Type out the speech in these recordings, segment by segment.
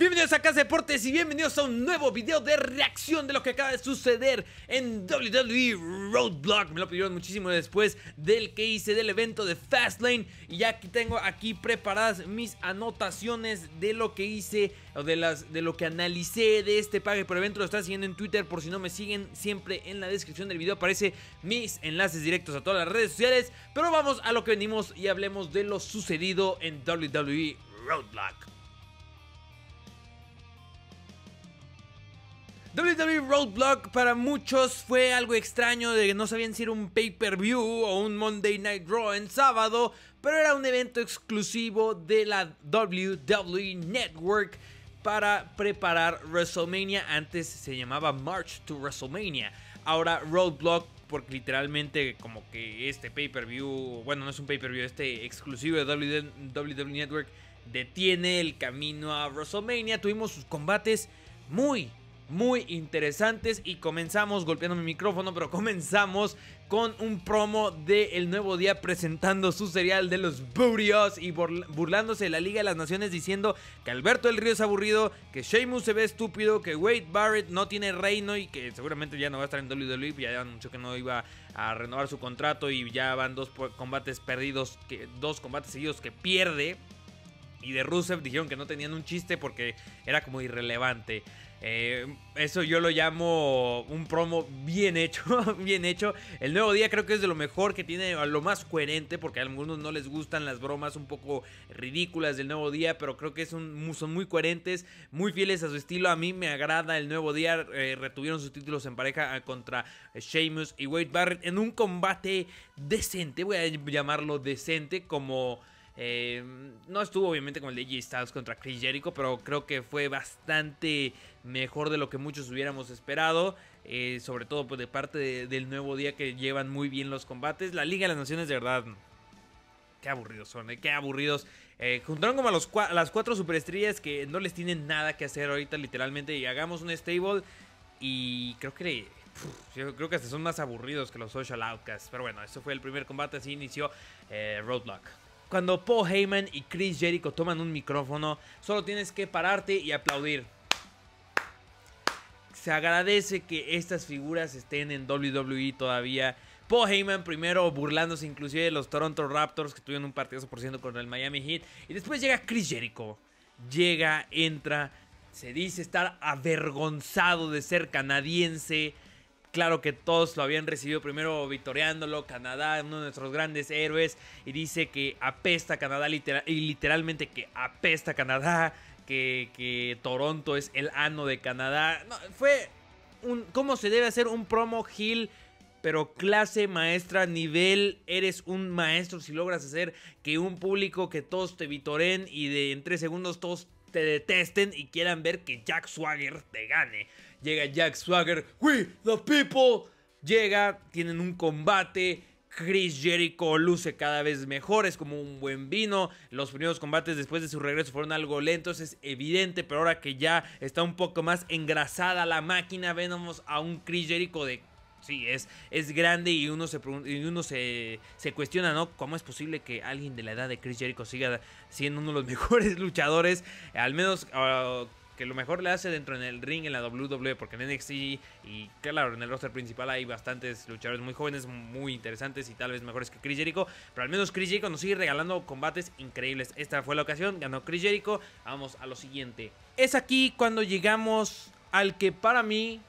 Bienvenidos a Casa Deportes y bienvenidos a un nuevo video de reacción de lo que acaba de suceder en WWE Roadblock. Me lo pidieron muchísimo después del que hice del evento de Fastlane y ya aquí tengo aquí preparadas mis anotaciones de lo que hice o de las de lo que analicé de este pague por evento. Lo están siguiendo en Twitter por si no me siguen, siempre en la descripción del video aparece mis enlaces directos a todas las redes sociales, pero vamos a lo que venimos y hablemos de lo sucedido en WWE Roadblock. WWE Roadblock para muchos fue algo extraño de que no sabían si era un pay-per-view o un Monday Night Raw en sábado, pero era un evento exclusivo de la WWE Network para preparar WrestleMania. Antes se llamaba March to WrestleMania. Ahora Roadblock porque literalmente como que este pay-per-view, bueno, no es un pay-per-view, este exclusivo de WWE Network detiene el camino a WrestleMania. Tuvimos sus combates muy muy interesantes y comenzamos golpeando mi micrófono, pero comenzamos con un promo de El Nuevo Día presentando su serial de los Burios y burlándose de la Liga de las Naciones diciendo que Alberto del Río es aburrido, que Sheamus se ve estúpido, que Wade Barrett no tiene reino y que seguramente ya no va a estar en WWE, ya anunció que no iba a renovar su contrato y ya van dos combates perdidos, dos combates seguidos que pierde y de Rusev dijeron que no tenían un chiste porque era como irrelevante. Eh, eso yo lo llamo un promo bien hecho, bien hecho. El nuevo día creo que es de lo mejor que tiene, lo más coherente, porque a algunos no les gustan las bromas un poco ridículas del nuevo día, pero creo que es son muy coherentes, muy fieles a su estilo. A mí me agrada el nuevo día. Eh, retuvieron sus títulos en pareja ah, contra Sheamus y Wade Barrett en un combate decente, voy a llamarlo decente, como... Eh, no estuvo obviamente como el de Jay Styles contra Chris Jericho, pero creo que fue bastante mejor de lo que muchos hubiéramos esperado. Eh, sobre todo pues, de parte del nuevo día que llevan muy bien los combates. La Liga de las Naciones, de verdad, qué aburridos son, eh, qué aburridos. juntaron como a, las cuatro superestrellas que no les tienen nada que hacer ahorita, literalmente. Y hagamos un stable. Y creo que. creo que hasta son más aburridos que los Social Outcasts. Pero bueno, eso fue el primer combate. Así inició Roadblock cuando Paul Heyman y Chris Jericho toman un micrófono, solo tienes que pararte y aplaudir. Se agradece que estas figuras estén en WWE todavía. Paul Heyman primero burlándose inclusive de los Toronto Raptors que tuvieron un partido por ciento con el Miami Heat. Y después llega Chris Jericho. Llega, entra, se dice estar avergonzado de ser canadiense. Claro que todos lo habían recibido primero vitoreándolo. Canadá, uno de nuestros grandes héroes, y dice que apesta Canadá, literal, y literalmente que apesta Canadá, que, Toronto es el ano de Canadá. fue un, cómo se debe hacer un promo Hill, pero clase maestra, nivel, eres un maestro si logras hacer que un público que todos te vitoren y de en tres segundos todos te detesten y quieran ver que Jack Swagger te gane. Llega Jack Swagger, We the People. Llega, tienen un combate. Chris Jericho luce cada vez mejor, es como un buen vino. Los primeros combates después de su regreso fueron algo lentos, es evidente, pero ahora que ya está un poco más engrasada la máquina, vemos a un Chris Jericho de sí, es, es grande y uno, se, uno se, cuestiona, ¿no? ¿Cómo es posible que alguien de la edad de Chris Jericho siga siendo uno de los mejores luchadores? Al menos ah, que lo mejor le hace dentro en el ring en la WWE, porque en NXT y claro, en el roster principal hay bastantes luchadores muy jóvenes, muy interesantes y tal vez mejores que Chris Jericho, pero al menos Chris Jericho nos sigue regalando combates increíbles. Esta fue la ocasión, ganó Chris Jericho, vamos a lo siguiente. Es aquí cuando llegamos al que para mí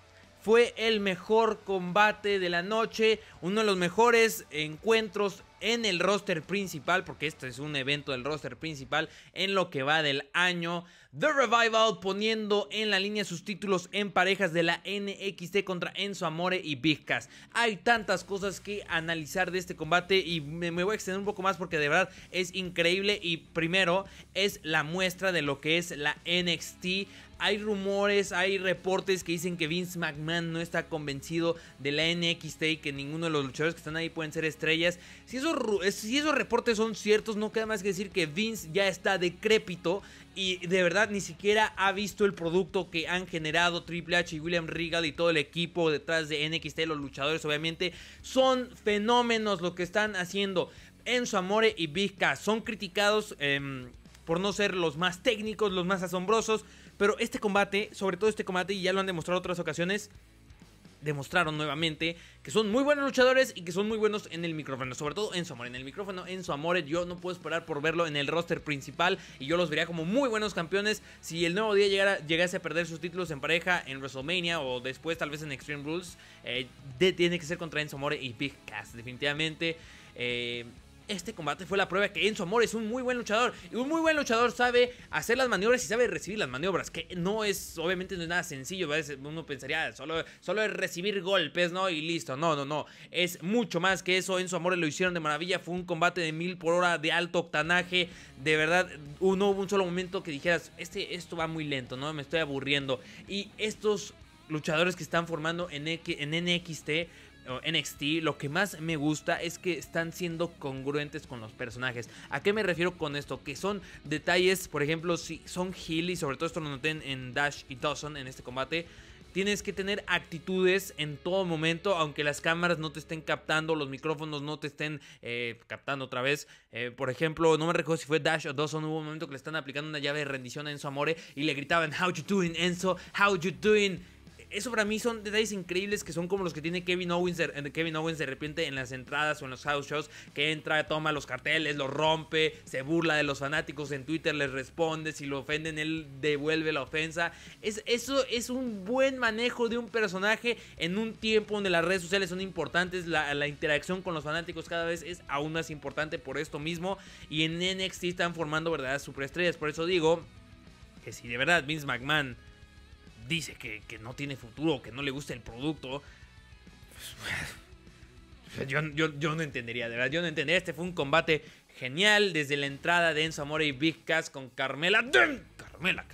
fue el mejor combate de la noche, uno de los mejores encuentros en el roster principal, porque este es un evento del roster principal en lo que va del año. The Revival poniendo en la línea sus títulos en parejas de la NXT contra Enzo Amore y Big Cass. Hay tantas cosas que analizar de este combate y me, voy a extender un poco más porque de verdad es increíble y primero es la muestra de lo que es la NXT hay rumores, hay reportes que dicen que Vince McMahon no está convencido de la NXT y que ninguno de los luchadores que están ahí pueden ser estrellas. Si eso si esos reportes son ciertos, no queda más que decir que Vince ya está decrépito y de verdad ni siquiera ha visto el producto que han generado Triple H y William Regal y todo el equipo detrás de NXT, los luchadores obviamente. Son fenómenos lo que están haciendo Enzo Amore y Big Son criticados em, por no ser los más técnicos, los más asombrosos, pero este combate, sobre todo este combate, y ya lo han demostrado otras ocasiones, demostraron nuevamente que son muy buenos luchadores y que son muy buenos en el micrófono. Sobre todo en su en el micrófono, en su Yo no puedo esperar por verlo en el roster principal y yo los vería como muy buenos campeones. Si el nuevo día llegara, llegase a perder sus títulos en pareja en WrestleMania o después tal vez en Extreme Rules, eh, tiene que ser contra Enzo Amore y Big Cass, definitivamente. Eh, este combate fue la prueba que Enzo Amor es un muy buen luchador. Y un muy buen luchador sabe hacer las maniobras y sabe recibir las maniobras. Que no es, obviamente no es nada sencillo. Uno pensaría, solo, solo es recibir golpes, ¿no? Y listo. No, no, no. Es mucho más que eso. Enzo Amore lo hicieron de maravilla. Fue un combate de mil por hora, de alto octanaje. De verdad, no hubo un solo momento que dijeras, este, esto va muy lento, ¿no? Me estoy aburriendo. Y estos luchadores que están formando en, en NXT NXT, lo que más me gusta es que están siendo congruentes con los personajes. ¿A qué me refiero con esto? Que son detalles, por ejemplo, si son heal y sobre todo esto lo noté en Dash y Dawson en este combate. Tienes que tener actitudes en todo momento, aunque las cámaras no te estén captando, los micrófonos no te estén eh, captando otra vez. Eh, por ejemplo, no me recuerdo si fue Dash o Dawson, hubo un momento que le están aplicando una llave de rendición a Enzo Amore y le gritaban, How you doing, Enzo? How you doing? eso para mí son detalles increíbles que son como los que tiene Kevin Owens, de, eh, Kevin Owens se repente en las entradas o en los house shows, que entra, toma los carteles, los rompe, se burla de los fanáticos en Twitter, les responde, si lo ofenden él devuelve la ofensa. eso es un buen manejo de un personaje en un tiempo donde las redes sociales son importantes, la, la interacción con los fanáticos cada vez es aún más importante por esto mismo y en NXT están formando verdaderas superestrellas, por eso digo que si de verdad Vince McMahon dice que, no tiene futuro, que no le gusta el producto. yo, no entendería, de verdad, yo no entendería. Este fue un combate genial desde la entrada de Enzo Amore y Big con Carmela. Carmela,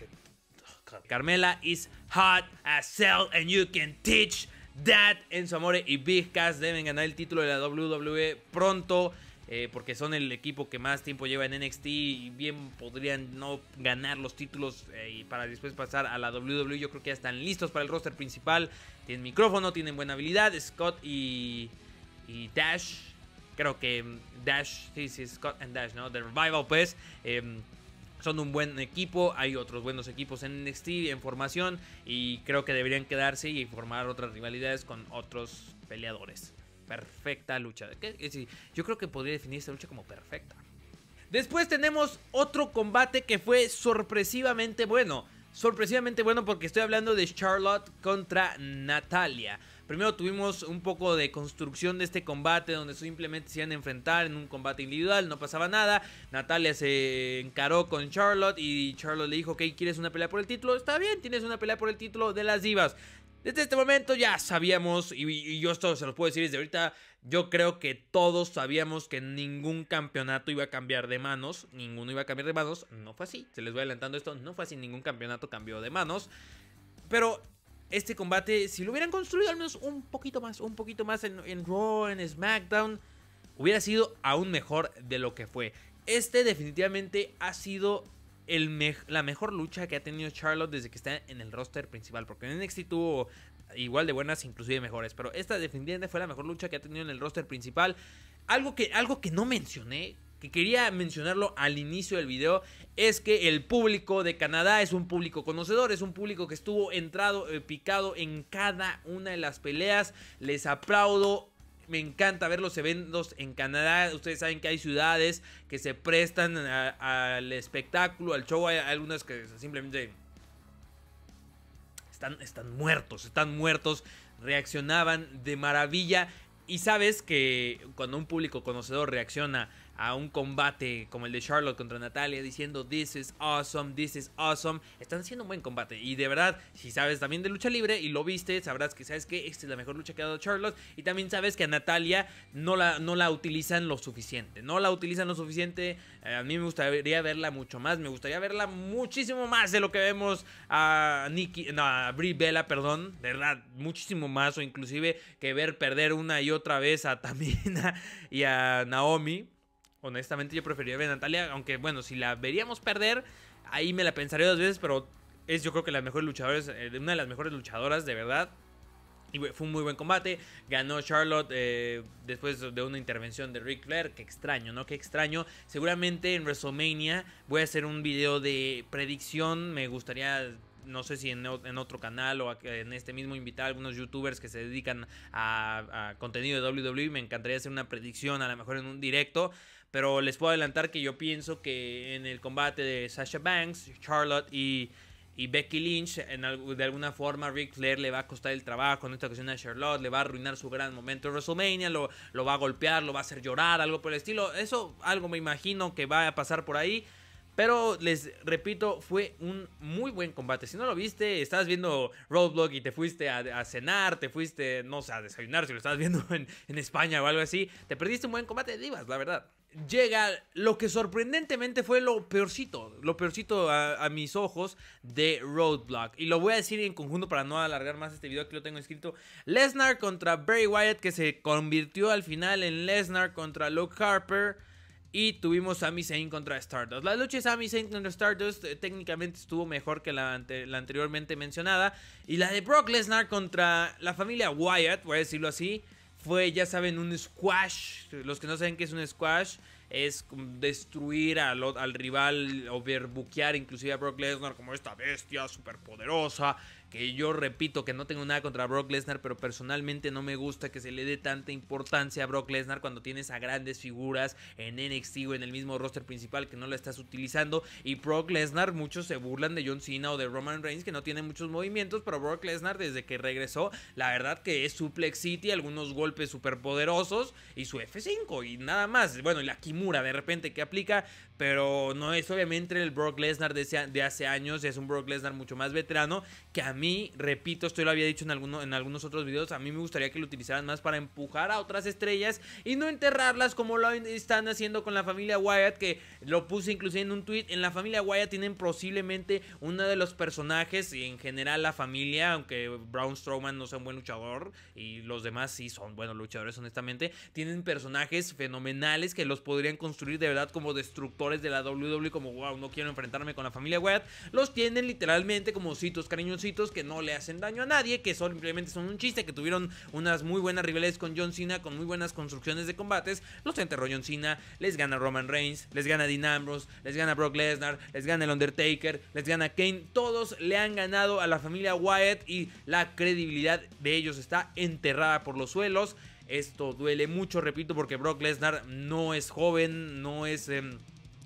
Carmela is hot as hell and you can teach that. Enzo Amore y Big deben ganar el título de la WWE pronto. Eh, porque son el equipo que más tiempo lleva en NXT y bien podrían no ganar los títulos eh, y para después pasar a la WWE. Yo creo que ya están listos para el roster principal. Tienen micrófono, tienen buena habilidad. Scott y, Dash. Creo que mm, Dash, sí, sí, Scott and Dash, ¿no? The Revival, pues. Em, son un buen equipo, hay otros buenos equipos en NXT en formación y creo que deberían quedarse y formar otras rivalidades con otros peleadores perfecta lucha. Yo creo que podría definir esta lucha como perfecta. Después tenemos otro combate que fue sorpresivamente bueno. Sorpresivamente bueno porque estoy hablando de Charlotte contra Natalia. Primero tuvimos un poco de construcción de este combate donde simplemente se iban a enfrentar en un combate individual, no pasaba nada. Natalia se encaró con Charlotte y Charlotte le dijo, ok, ¿quieres una pelea por el título? Está bien, tienes una pelea por el título de las divas. Desde este momento ya sabíamos, y, yo esto se los puedo decir desde ahorita, yo creo que todos sabíamos que ningún campeonato iba a cambiar de manos, ninguno iba a cambiar de manos, no fue así, se les voy adelantando esto, no fue así, ningún campeonato cambió de manos, pero este combate, si lo hubieran construido al menos un poquito más, un poquito más en Raw, en SmackDown, hubiera sido aún mejor de lo que fue. Este definitivamente ha sido la mejor lucha que ha tenido Charlotte desde que está en el roster principal. Porque en NXT tuvo igual de buenas, inclusive mejores. Pero esta defendiente fue la mejor lucha que ha tenido en el roster principal. Algo que, algo que no mencioné, que quería mencionarlo al inicio del video, es que el público de Canadá es un público conocedor, es un público que estuvo entrado, eh, picado en cada una de las peleas. Les aplaudo me encanta ver los eventos en Canadá. Ustedes saben que hay ciudades que se prestan al espectáculo, al show. Hay algunas que simplemente están, están muertos, están muertos. Reaccionaban de maravilla. Y sabes que cuando un público conocedor reacciona a un combate como el de Charlotte contra Natalia diciendo this is awesome, this is awesome. Están haciendo un buen combate y de verdad, si sabes también de lucha libre y lo viste, sabrás que sabes que esta es la mejor lucha que ha dado Charlotte y también sabes que a Natalia no la, no la utilizan lo suficiente, no la utilizan lo suficiente. Eh, a mí me gustaría verla mucho más, me gustaría verla muchísimo más de lo que vemos a Nikki, no, a Brie Bella, perdón, de verdad, muchísimo más o inclusive que ver perder una y otra vez a Tamina y a Naomi honestamente yo preferiría ver a Natalia, aunque bueno, si la veríamos perder, ahí me la pensaría dos veces, pero es yo creo que la mejor luchadora, eh, una de las mejores luchadoras de verdad. Y fue un muy buen combate. Ganó Charlotte eh, después de una intervención de Ric Flair. Qué extraño, ¿no? Qué extraño. Seguramente en WrestleMania voy a hacer un video de predicción. Me gustaría no sé si en, otro canal o en este mismo invitar a algunos youtubers que se dedican a, a, contenido de WWE. Me encantaría hacer una predicción, a lo mejor en un directo. Pero les puedo adelantar que yo pienso que en el combate de Sasha Banks, Charlotte y, Becky Lynch, en, de alguna forma Ric Flair le va a costar el trabajo en esta ocasión a Charlotte, le va a arruinar su gran momento en WrestleMania, lo, lo va a golpear, lo va a hacer llorar, algo por el estilo. Eso algo me imagino que va a pasar por ahí. Pero les repito, fue un muy buen combate. Si no lo viste, estabas viendo Roadblock y te fuiste a, cenar, te fuiste, no sé, a desayunar, si lo estabas viendo en, en España o algo así, te perdiste un buen combate de divas, la verdad llega lo que sorprendentemente fue lo peorcito, lo peorcito a, mis ojos de Roadblock. Y lo voy a decir en conjunto para no alargar más este video, que lo tengo escrito. Lesnar contra Barry Wyatt que se convirtió al final en Lesnar contra Luke Harper. Y tuvimos Sami Zayn contra Stardust. La lucha de Sami Zayn contra Stardust eh, técnicamente estuvo mejor que la anteriormente mencionada. Y la de Brock Lesnar contra la familia Wyatt, voy a decirlo así, fue, ya saben, un squash. Los que no saben qué es un squash, es destruir al, al rival, buquear inclusive a Brock Lesnar como esta bestia poderosa que yo repito que no tengo nada contra Brock Lesnar, pero personalmente no me gusta que se le dé tanta importancia a Brock Lesnar cuando tienes a grandes figuras en NXT o en el mismo roster principal que no la estás utilizando. Y Brock Lesnar, muchos se burlan de John Cena o de Roman Reigns que no tiene muchos movimientos, pero Brock Lesnar desde que regresó, la verdad que es Suplex City, algunos golpes superpoderosos y su F5 y nada más. Bueno, y la Kimura de repente que aplica, pero no es obviamente el Brock Lesnar de, hace años, es un Brock Lesnar mucho más veterano, que a mí, repito, esto lo había dicho en, alguno, en algunos otros videos, a mí me gustaría que lo utilizaran más para empujar a otras estrellas y no enterrarlas como lo están haciendo con la familia Wyatt, que lo puse inclusive en un tweet, en la familia Wyatt tienen posiblemente uno de los personajes, y en general la familia, aunque Braun Strowman no sea un buen luchador, y los demás sí son buenos luchadores honestamente, tienen personajes fenomenales que los podrían construir de verdad como destructor de la WWE como, wow, no quiero enfrentarme con la familia Wyatt, los tienen literalmente como citos, cariñositos que no le hacen daño a nadie, que simplemente son un chiste, que tuvieron unas muy buenas rivales con John Cena, con muy buenas construcciones de combates, los enterró John Cena, les gana Roman Reigns, les gana Dean Ambrose, les gana Brock Lesnar, les gana el Undertaker, les gana Kane, todos le han ganado a la familia Wyatt y la credibilidad de ellos está enterrada por los suelos. Esto duele mucho, repito, porque Brock Lesnar no es joven, no es... Em,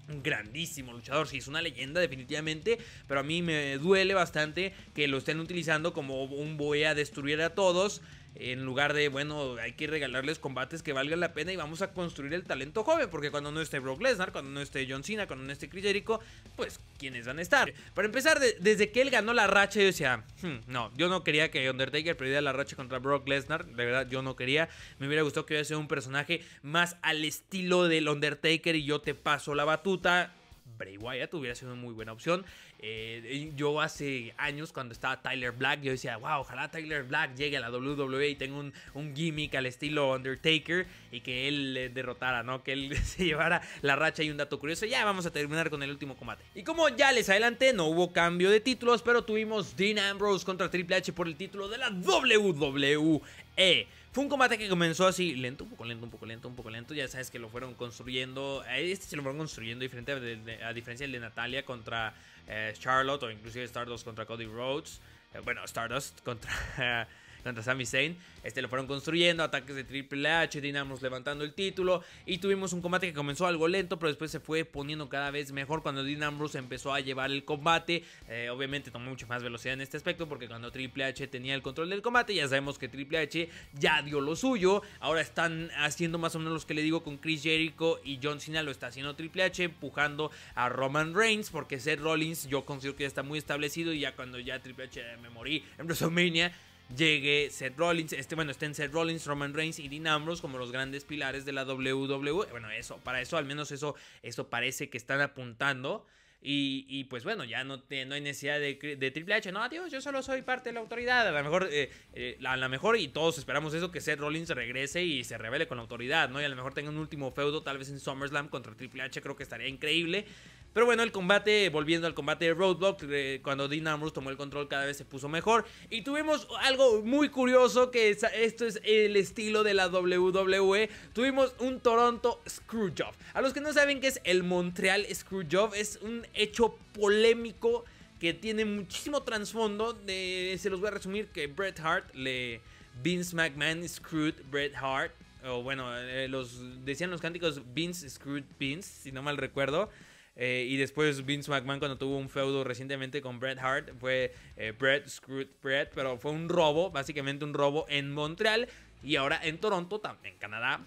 un grandísimo luchador, sí, es una leyenda definitivamente, pero a mí me duele bastante que lo estén utilizando como un boea a destruir a todos en lugar de, bueno, hay que regalarles combates que valgan la pena y vamos a construir el talento joven. Porque cuando no esté Brock Lesnar, cuando no esté John Cena, cuando no esté Chris Jericho, pues, ¿quiénes van a estar? Para empezar, desde que él ganó la racha, yo decía, hmm, no, yo no quería que Undertaker perdiera la racha contra Brock Lesnar. De verdad, yo no quería. Me hubiera gustado que hubiera sido un personaje más al estilo del Undertaker y yo te paso la batuta Bray Wyatt hubiera sido una muy buena opción. Eh, yo hace años, cuando estaba Tyler Black, yo decía, wow, ojalá Tyler Black llegue a la WWE y tenga un, gimmick al estilo Undertaker y que él derrotara, ¿no? Que él se llevara la racha y un dato curioso. Ya vamos a terminar con el último combate. Y como ya les adelanté, no hubo cambio de títulos, pero tuvimos Dean Ambrose contra Triple H por el título de la WWE. Fue un combate que comenzó así, lento, un poco lento, un poco lento, un poco lento. Ya sabes que lo fueron construyendo. Este se lo fueron construyendo diferente a, diferencia del de Natalia contra eh, Charlotte o inclusive Stardust contra Cody Rhodes. Eh, bueno, Stardust contra Tanto Sami Zayn. Este lo fueron construyendo, ataques de Triple H, Ambrose levantando el título. Y tuvimos un combate que comenzó algo lento, pero después se fue poniendo cada vez mejor cuando Ambrose empezó a llevar el combate. Eh, obviamente tomó mucho más velocidad en este aspecto, porque cuando Triple H tenía el control del combate, ya sabemos que Triple H ya dio lo suyo. Ahora están haciendo más o menos los que le digo con Chris Jericho y John Cena lo está haciendo Triple H, empujando a Roman Reigns, porque Seth Rollins yo considero que ya está muy establecido y ya cuando ya Triple H me morí en WrestleMania llegue Seth Rollins, este, bueno, estén Seth Rollins, Roman Reigns y Dean Ambrose como los grandes pilares de la WWE. Bueno, eso, para eso, al menos eso, eso parece que están apuntando. Y, pues bueno, ya no, no hay necesidad de, Triple H. No, Dios, yo solo soy parte de la autoridad. A lo mejor, eh, eh, a lo mejor, y todos esperamos eso, que Seth Rollins regrese y se revele con la autoridad, ¿no? Y a lo mejor tenga un último feudo, tal vez en SummerSlam contra Triple H, creo que estaría increíble. Pero bueno, el combate, volviendo al combate de Roadblock, eh, cuando Dean Ambrose tomó el control cada vez se puso mejor. Y tuvimos algo muy curioso, que esto es el estilo de la WWE. Tuvimos un Toronto Screwjob. A los que no saben qué es el Montreal Screwjob, es un hecho polémico que tiene muchísimo trasfondo. se los voy a resumir que Bret Hart le... Vince McMahon screwed Bret Hart. O bueno, eh, los decían los cánticos Vince screwed Vince, si no mal recuerdo. Eh, y después Vince McMahon cuando tuvo un feudo recientemente con Bret Hart, fue eh, Bret Screwed Bret, pero fue un robo, básicamente un robo en Montreal y ahora en Toronto, también en Canadá.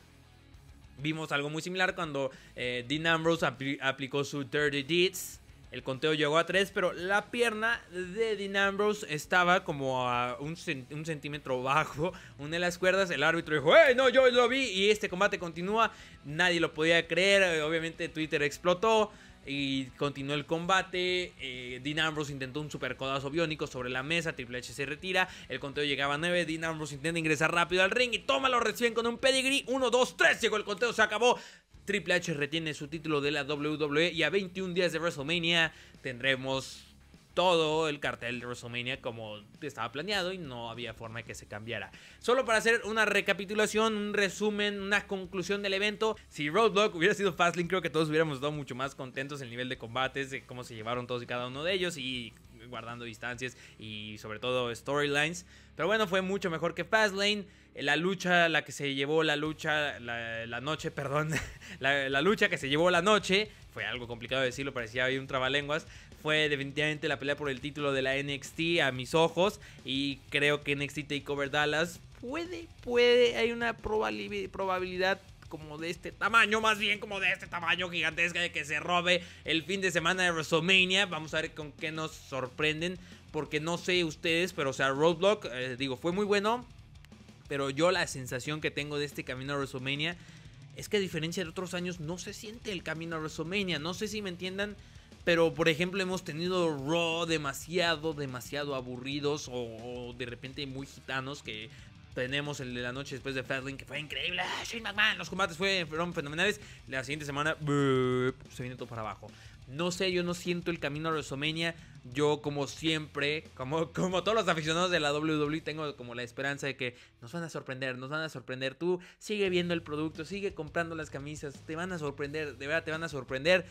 Vimos algo muy similar cuando eh, Dean Ambrose aplicó su Dirty Deeds. El conteo llegó a 3, pero la pierna de Dean Ambrose estaba como a un, centímetro bajo. Una de las cuerdas, el árbitro dijo, ¡eh, no, yo lo vi! Y este combate continúa. Nadie lo podía creer. Obviamente Twitter explotó y continuó el combate. Eh, Dean Ambrose intentó un super codazo biónico sobre la mesa. Triple H se retira. El conteo llegaba a 9. Dean Ambrose intenta ingresar rápido al ring y tómalo recién con un pedigree. 1, 2, 3. Llegó el conteo, se acabó. Triple H retiene su título de la WWE y a 21 días de WrestleMania tendremos todo el cartel de WrestleMania como estaba planeado y no había forma de que se cambiara. Solo para hacer una recapitulación, un resumen, una conclusión del evento, si Roadblock hubiera sido Fastlane creo que todos hubiéramos estado mucho más contentos en el nivel de combates, de cómo se llevaron todos y cada uno de ellos y guardando distancias y sobre todo storylines. Pero bueno, fue mucho mejor que Fastlane. Eh, la lucha, la que se llevó la lucha, la, noche, perdón, la, lucha que se llevó la noche, fue algo complicado de decirlo, parecía haber un trabalenguas, fue definitivamente la pelea por el título de la NXT a mis ojos y creo que NXT Takeover Dallas puede, puede, hay una probabilidad como de este tamaño, más bien como de este tamaño gigantesca de que se robe el fin de semana de WrestleMania. Vamos a ver con qué nos sorprenden, porque no sé ustedes, pero o sea, Roadblock, eh, digo, fue muy bueno, pero yo la sensación que tengo de este camino a WrestleMania es que a diferencia de otros años no se siente el camino a WrestleMania. No sé si me entiendan, pero por ejemplo hemos tenido Raw demasiado, demasiado aburridos o, de repente muy gitanos que tenemos el de la noche después de Fastlane que fue increíble. Ah, Shane McMahon, los combates fueron fenomenales. La siguiente semana se viene todo para abajo. No sé, yo no siento el camino a WrestleMania. Yo, como siempre, como, como todos los aficionados de la WWE, tengo como la esperanza de que nos van a sorprender, nos van a sorprender. Tú sigue viendo el producto, sigue comprando las camisas, te van a sorprender, de verdad te van a sorprender.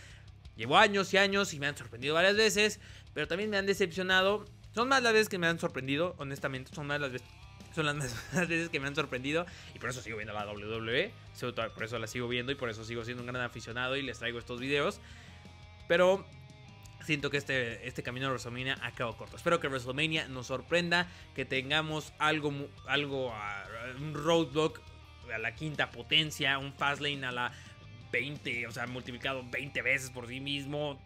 Llevo años y años y me han sorprendido varias veces, pero también me han decepcionado. Son más las veces que me han sorprendido, honestamente, son más las veces son las más veces que me han sorprendido y por eso sigo viendo la WWE, por eso la sigo viendo y por eso sigo siendo un gran aficionado y les traigo estos videos. Pero siento que este, este camino de WrestleMania acaba corto. Espero que WrestleMania nos sorprenda, que tengamos algo, algo ah, un roadblock a la quinta potencia, un fast lane a la 20, o sea, multiplicado 20 veces por sí mismo.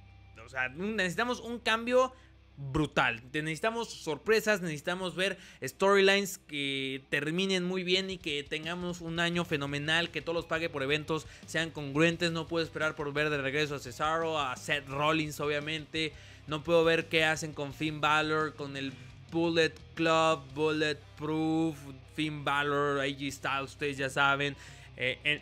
O sea, necesitamos un cambio brutal. Necesitamos sorpresas, necesitamos ver storylines que terminen muy bien y que tengamos un año fenomenal, que todos los pague por eventos sean congruentes. No puedo esperar por ver de regreso a Cesaro, a Seth Rollins obviamente. No puedo ver qué hacen con Finn Balor, con el Bullet Club, Bullet Proof, Finn Balor, AG Styles, ustedes ya saben. Eh,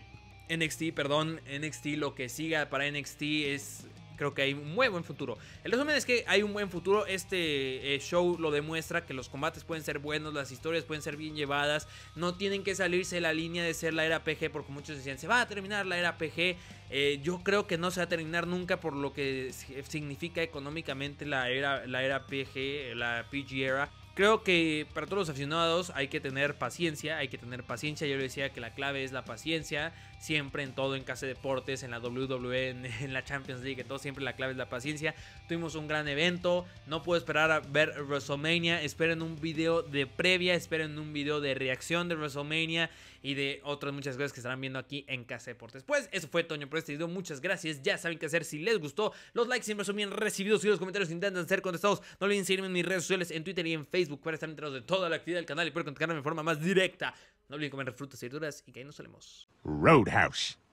en NXT, perdón, NXT, lo que siga para NXT es creo que hay un muy buen futuro. El resumen es que hay un buen futuro. Este eh, show lo demuestra que los combates pueden ser buenos, las historias pueden ser bien llevadas. No tienen que salirse de la línea de ser la era PG, porque muchos decían se va a terminar la era PG. Eh, yo creo que no se va a terminar nunca por lo que significa económicamente la la era PG, la PG era. Creo que para todos los aficionados hay que tener paciencia, hay que tener paciencia. Yo le decía que la clave es la paciencia, siempre en todo, en Casa de Deportes, en la WWE, en, la Champions League, en todo, siempre la clave es la paciencia. Tuvimos un gran evento, no puedo esperar a ver WrestleMania. Esperen un video de previa, esperen un video de reacción de WrestleMania y de otras muchas cosas que estarán viendo aquí en Casa Deportes. Pues eso fue Toño por este video. Muchas gracias. Ya saben qué hacer. Si les gustó, los likes siempre son bien recibidos y los comentarios intentan ser contestados. No olviden seguirme en mis redes sociales, en Twitter y en Facebook para estar enterados de toda la actividad del canal y poder contactarme de forma más directa. No olviden comer frutas y verduras y que ahí nos solemos. Roadhouse.